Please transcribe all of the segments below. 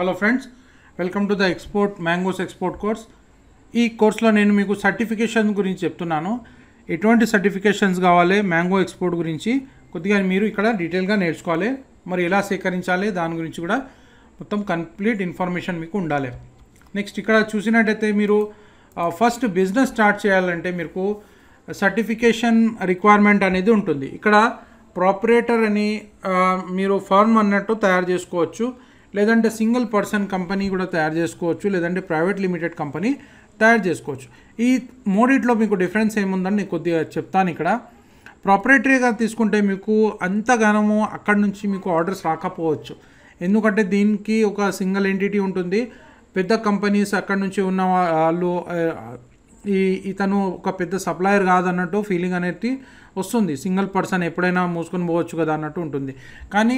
hello friends welcome to the export mangoes export course ఈ కోర్స్లో నేను మీకు సర్టిఫికేషన్ గురించి చెప్తున్నాను ఎటువంటి సర్టిఫికేషన్స్ కావాలి మ్యాంగో ఎక్స్పోర్ట్ గురించి కొద్దిగా మీరు ఇక్కడ డీటెయిల్గా నేర్చుకోవాలి మరి ఎలా సేకరించాలి దాని గురించి కూడా మొత్తం కంప్లీట్ ఇన్ఫర్మేషన్ మీకు ఉండాలి నెక్స్ట్ ఇక్కడ చూసినట్టయితే మీరు ఫస్ట్ బిజినెస్ స్టార్ట్ చేయాలంటే మీకు సర్టిఫికేషన్ రిక్వైర్మెంట్ అనేది ఉంటుంది ఇక్కడ ప్రాపరేటర్ అని మీరు ఫార్మ్ అన్నట్టు తయారు చేసుకోవచ్చు లేదంటే సింగిల్ పర్సన్ కంపెనీ కూడా తయారు చేసుకోవచ్చు లేదంటే ప్రైవేట్ లిమిటెడ్ కంపెనీ తయారు చేసుకోవచ్చు ఈ మూడిట్లో మీకు డిఫరెన్స్ ఏముందని నేను కొద్దిగా చెప్తాను ఇక్కడ ప్రాపరేటరీగా తీసుకుంటే మీకు అంతగానము అక్కడి నుంచి మీకు ఆర్డర్స్ రాకపోవచ్చు ఎందుకంటే దీనికి ఒక సింగిల్ ఎంటిటీ ఉంటుంది పెద్ద కంపెనీస్ అక్కడ నుంచి ఉన్న వాళ్ళు ఈ ఇతను ఒక పెద్ద సప్లయర్ కాదన్నట్టు ఫీలింగ్ అనేది వస్తుంది సింగిల్ పర్సన్ ఎప్పుడైనా మూసుకొని పోవచ్చు కదా అన్నట్టు ఉంటుంది కానీ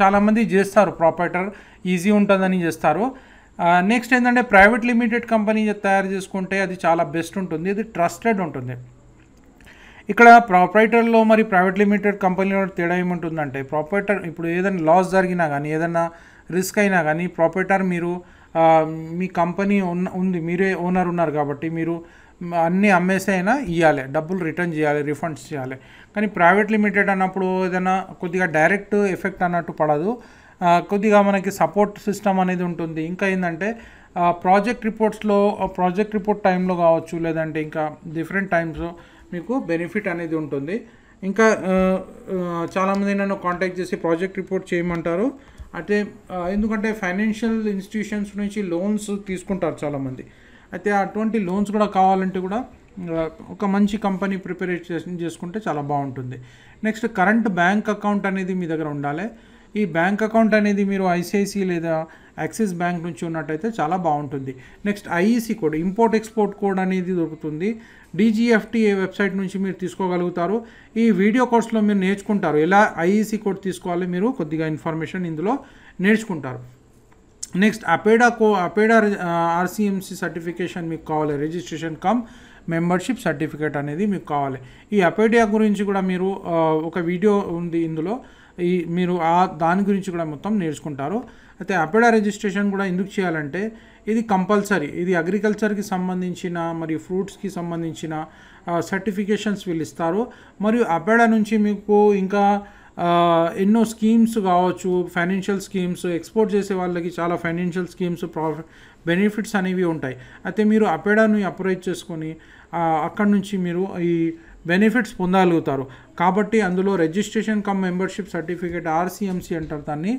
చాలామంది చేస్తారు ప్రాపర్టర్ ఈజీ ఉంటుందని చేస్తారు నెక్స్ట్ ఏంటంటే ప్రైవేట్ లిమిటెడ్ కంపెనీ తయారు చేసుకుంటే అది చాలా బెస్ట్ ఉంటుంది అది ట్రస్టెడ్ ఉంటుంది ఇక్కడ ప్రాపరేటర్లో మరి ప్రైవేట్ లిమిటెడ్ కంపెనీలో తేడా ఏముంటుందంటే ప్రాపరేటర్ ఇప్పుడు ఏదైనా లాస్ జరిగినా కానీ ఏదైనా రిస్క్ అయినా కానీ ప్రాపరేటర్ మీరు మీ కంపెనీ ఉన్న ఉంది మీరే ఓనర్ ఉన్నారు కాబట్టి మీరు అన్నీ అమ్మేసైనా ఇవ్వాలి డబ్బులు రిటర్న్ చేయాలి రిఫండ్స్ చేయాలి కానీ ప్రైవేట్ లిమిటెడ్ అన్నప్పుడు ఏదైనా కొద్దిగా డైరెక్ట్ ఎఫెక్ట్ అన్నట్టు పడదు కొద్దిగా మనకి సపోర్ట్ సిస్టమ్ అనేది ఉంటుంది ఇంకా ఏంటంటే ప్రాజెక్ట్ రిపోర్ట్స్లో ప్రాజెక్ట్ రిపోర్ట్ టైంలో కావచ్చు లేదంటే ఇంకా డిఫరెంట్ టైమ్స్ మీకు బెనిఫిట్ అనేది ఉంటుంది ఇంకా చాలామంది నన్ను కాంటాక్ట్ చేసి ప్రాజెక్ట్ రిపోర్ట్ చేయమంటారు అయితే ఎందుకంటే ఫైనాన్షియల్ ఇన్స్టిట్యూషన్స్ నుంచి లోన్స్ తీసుకుంటారు చాలామంది అయితే అటువంటి లోన్స్ కూడా కావాలంటే కూడా ఒక మంచి కంపెనీ ప్రిపేర్ చేసుకుంటే చాలా బాగుంటుంది నెక్స్ట్ కరెంట్ బ్యాంక్ అకౌంట్ అనేది మీ దగ్గర ఉండాలి ఈ బ్యాంక్ అకౌంట్ అనేది మీరు ఐసిఐసి లేదా యాక్సిస్ బ్యాంక్ నుంచి ఉన్నట్టయితే చాలా బాగుంటుంది next IEC code import export code అనేది దొరుకుతుంది డీజీఎఫ్టీ వెబ్సైట్ నుంచి మీరు తీసుకోగలుగుతారు ఈ వీడియో కోర్స్లో మీరు నేర్చుకుంటారు ఎలా ఐఈసీ కోడ్ తీసుకోవాలి మీరు కొద్దిగా ఇన్ఫర్మేషన్ ఇందులో నేర్చుకుంటారు నెక్స్ట్ అపేడా కో అపేడా ఆర్సీఎంసీ సర్టిఫికేషన్ మీకు కావాలి రిజిస్ట్రేషన్ కమ్ మెంబర్షిప్ సర్టిఫికేట్ అనేది మీకు కావాలి ఈ అపేడియా గురించి కూడా మీరు uh, ఒక వీడియో ఉంది ఇందులో ఈ మీరు ఆ దాని గురించి కూడా మొత్తం నేర్చుకుంటారు అయితే అపెడా రిజిస్ట్రేషన్ కూడా ఎందుకు చేయాలంటే ఇది కంపల్సరీ ఇది అగ్రికల్చర్కి సంబంధించిన మరియు ఫ్రూట్స్కి సంబంధించిన సర్టిఫికేషన్స్ uh, వీళ్ళు ఇస్తారు మరియు అపేడా నుంచి మీకు ఇంకా ఎన్నో స్కీమ్స్ కావచ్చు ఫైనాన్షియల్ స్కీమ్స్ ఎక్స్పోర్ట్ చేసే వాళ్ళకి చాలా ఫైనాన్షియల్ స్కీమ్స్ ప్రాఫిట్ బెనిఫిట్స్ అనేవి ఉంటాయి అయితే మీరు అపెడాను అప్రోచ్ చేసుకొని అక్కడ నుంచి మీరు ఈ బెనిఫిట్స్ పొందగలుగుతారు కాబట్టి అందులో registration cum membership certificate RCMC అంటారు దాన్ని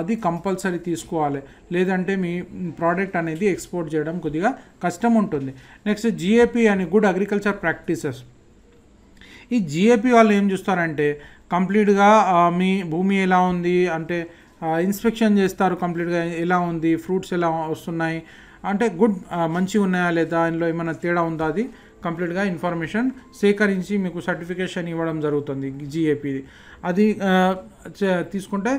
అది కంపల్సరీ తీసుకోవాలి లేదంటే మీ ప్రోడక్ట్ అనేది ఎక్స్పోర్ట్ చేయడం కొద్దిగా కష్టం ఉంటుంది నెక్స్ట్ జిఏపి అని గుడ్ అగ్రికల్చర్ ప్రాక్టీసెస్ ఈ జిఏపి వాళ్ళు ఏం చూస్తారంటే కంప్లీట్గా మీ భూమి ఎలా ఉంది అంటే ఇన్స్పెక్షన్ చేస్తారు కంప్లీట్గా ఎలా ఉంది ఫ్రూట్స్ ఎలా వస్తున్నాయి అంటే గుడ్ మంచిగా ఉన్నాయా లేదా ఇందులో ఏమైనా తేడా ఉందా అది కంప్లీట్గా ఇన్ఫర్మేషన్ సేకరించి మీకు సర్టిఫికేషన్ ఇవ్వడం జరుగుతుంది జిఏపీది అది తీసుకుంటే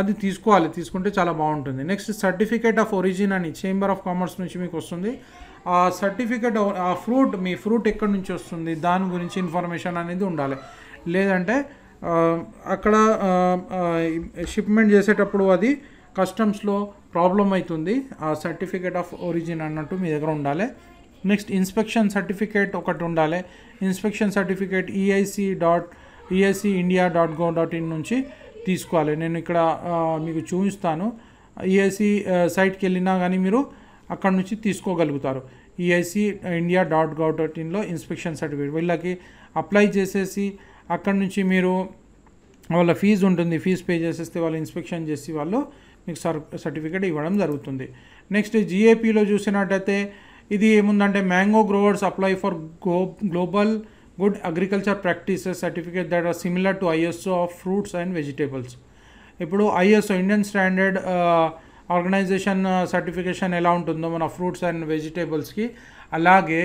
అది తీసుకోవాలి తీసుకుంటే చాలా బాగుంటుంది నెక్స్ట్ సర్టిఫికేట్ ఆఫ్ ఒరిజిన్ అని చేంబర్ ఆఫ్ కామర్స్ నుంచి మీకు వస్తుంది ఆ సర్టిఫికేట్ ఆ ఫ్రూట్ మీ ఫ్రూట్ ఎక్కడి నుంచి వస్తుంది దాని గురించి ఇన్ఫర్మేషన్ అనేది ఉండాలి లేదంటే అక్కడ షిప్మెంట్ చేసేటప్పుడు అది కస్టమ్స్లో ప్రాబ్లం అవుతుంది ఆ సర్టిఫికేట్ ఆఫ్ ఒరిజిన్ అన్నట్టు మీ దగ్గర ఉండాలి నెక్స్ట్ ఇన్స్పెక్షన్ సర్టిఫికేట్ ఒకటి ఉండాలి inspection certificate EIC dot EIC India dot gov dot in నుంచి తీసుకోవాలి నేను ఇక్కడ మీకు చూపిస్తాను ఈఐసి e సైట్కి వెళ్ళినా కానీ మీరు అక్కడ నుంచి తీసుకోగలుగుతారు EIC India dot gov dot ఇన్లో ఇన్స్పెక్షన్ సర్టిఫికేట్ వీళ్ళకి అప్లై చేసేసి అక్కడ నుంచి మీరు వాళ్ళ ఫీజు ఉంటుంది ఫీజు పే చేసేస్తే వాళ్ళు ఇన్స్పెక్షన్ చేసి వాళ్ళు మీకు సర్ సర్టిఫికేట్ ఇవ్వడం జరుగుతుంది నెక్స్ట్ జిఏపిలో చూసినట్టయితే ఇది ఏముందంటే mango growers apply for go global good agriculture practices certificate that are similar to ISO of fruits and vegetables ఇప్పుడు ISO Indian standard organisation certification ఎలా ఉంటుందో మన ఫ్రూట్స్ అండ్ వెజిటేబుల్స్కి అలాగే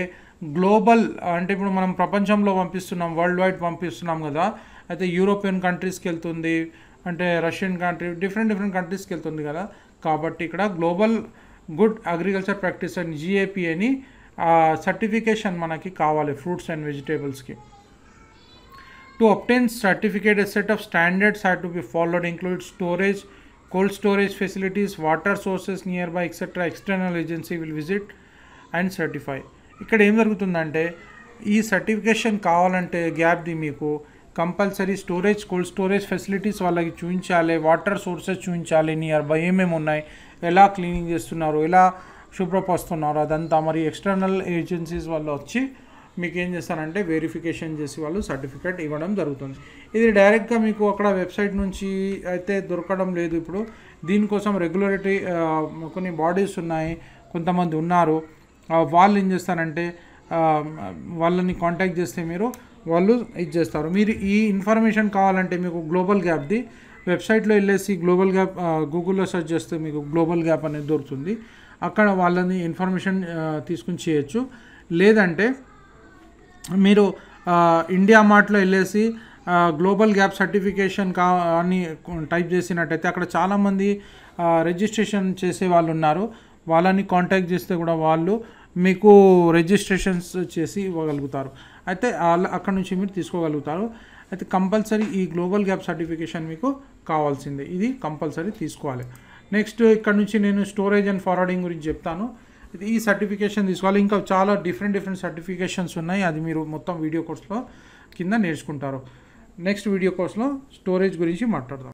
గ్లోబల్ అంటే ఇప్పుడు మనం ప్రపంచంలో పంపిస్తున్నాం వరల్డ్ వైడ్ పంపిస్తున్నాం కదా అయితే యూరోపియన్ కంట్రీస్కి వెళ్తుంది అంటే రష్యన్ కంట్రీ డిఫరెంట్ డిఫరెంట్ కంట్రీస్కి వెళ్తుంది కదా కాబట్టి ఇక్కడ global good agriculture practice and GAP అని సర్టిఫికేషన్ మనకి కావాలి ఫ్రూట్స్ అండ్ వెజిటేబుల్స్కి to obtain certificate set of standards had to be followed include storage cold storage facilities water sources nearby etcetera external agency will visit and certify ఇక్కడ ఏం జరుగుతుందంటే ఈ certification కావాలంటే గ్యాప్ది మీకు compulsory storage cold storage facilities వాళ్ళకి చూపించాలి water sources చూపించాలి నియర్ బై ఏమేమి ఉన్నాయి ఎలా క్లీనింగ్ చేస్తున్నారు ఎలా శుభ్రపరుస్తున్నారు అదంతా మరి ఎక్స్టర్నల్ ఏజెన్సీస్ వాళ్ళు వచ్చి మీకు ఏం చేస్తారంటే వెరిఫికేషన్ చేసి వాళ్ళు సర్టిఫికేట్ ఇవ్వడం జరుగుతుంది ఇది డైరెక్ట్గా మీకు అక్కడ వెబ్సైట్ నుంచి అయితే దొరకడం లేదు ఇప్పుడు దీనికోసం రెగ్యులేటరీ కొన్ని బాడీస్ ఉన్నాయి కొంతమంది ఉన్నారు వాళ్ళు ఏం చేస్తారంటే వాళ్ళని కాంటాక్ట్ చేస్తే మీరు వాళ్ళు ఇది చేస్తారు మీరు ఈ ఇన్ఫర్మేషన్ కావాలంటే మీకు గ్లోబల్ గ్యాప్ది వెబ్సైట్లో వెళ్ళేసి గ్లోబల్ గ్యాప్ గూగుల్లో సెర్చ్ చేస్తే మీకు గ్లోబల్ గ్యాప్ అనేది దొరుకుతుంది అక్కడ వాళ్ళని ఇన్ఫర్మేషన్ తీసుకుని చేయొచ్చు లేదంటే మీరు ఇండియా మార్ట్లో వెళ్ళేసి గ్లోబల్ గ్యాప్ సర్టిఫికేషన్ కా అని టైప్ చేసినట్టయితే అక్కడ చాలామంది రిజిస్ట్రేషన్ చేసే వాళ్ళు ఉన్నారు వాళ్ళని కాంటాక్ట్ చేస్తే కూడా వాళ్ళు మీకు రిజిస్ట్రేషన్స్ చేసి ఇవ్వగలుగుతారు అయితే అక్కడ నుంచి మీరు తీసుకోగలుగుతారు అయితే కంపల్సరీ ఈ గ్లోబల్ గ్యాప్ సర్టిఫికేషన్ మీకు కావాల్సిందే ఇది కంపల్సరీ తీసుకోవాలి నెక్స్ట్ ఇక్కడ నుంచి నేను స్టోరేజ్ అండ్ ఫార్వర్డింగ్ గురించి చెప్తాను అయితే ఈ సర్టిఫికేషన్ తీసుకోవాలి ఇంకా చాలా డిఫరెంట్ డిఫరెంట్ సర్టిఫికేషన్స్ ఉన్నాయి అది మీరు మొత్తం వీడియో కోర్స్లో కింద నేర్చుకుంటారు నెక్స్ట్ వీడియో కోర్స్లో స్టోరేజ్ గురించి మాట్లాడదాం